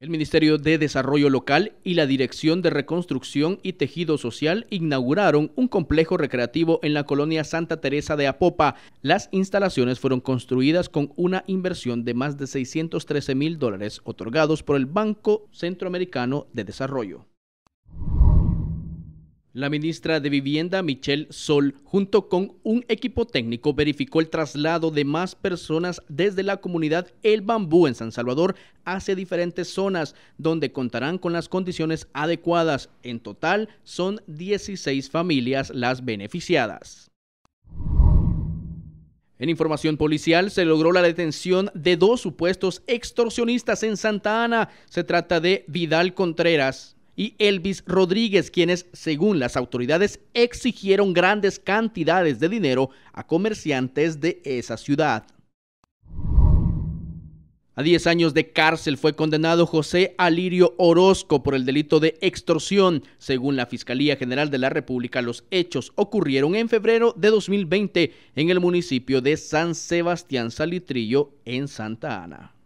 El Ministerio de Desarrollo Local y la Dirección de Reconstrucción y Tejido Social inauguraron un complejo recreativo en la colonia Santa Teresa de Apopa. Las instalaciones fueron construidas con una inversión de más de 613 mil dólares otorgados por el Banco Centroamericano de Desarrollo. La ministra de Vivienda, Michelle Sol, junto con un equipo técnico, verificó el traslado de más personas desde la comunidad El Bambú en San Salvador hacia diferentes zonas, donde contarán con las condiciones adecuadas. En total, son 16 familias las beneficiadas. En información policial se logró la detención de dos supuestos extorsionistas en Santa Ana. Se trata de Vidal Contreras, y Elvis Rodríguez, quienes, según las autoridades, exigieron grandes cantidades de dinero a comerciantes de esa ciudad. A 10 años de cárcel fue condenado José Alirio Orozco por el delito de extorsión. Según la Fiscalía General de la República, los hechos ocurrieron en febrero de 2020 en el municipio de San Sebastián Salitrillo, en Santa Ana.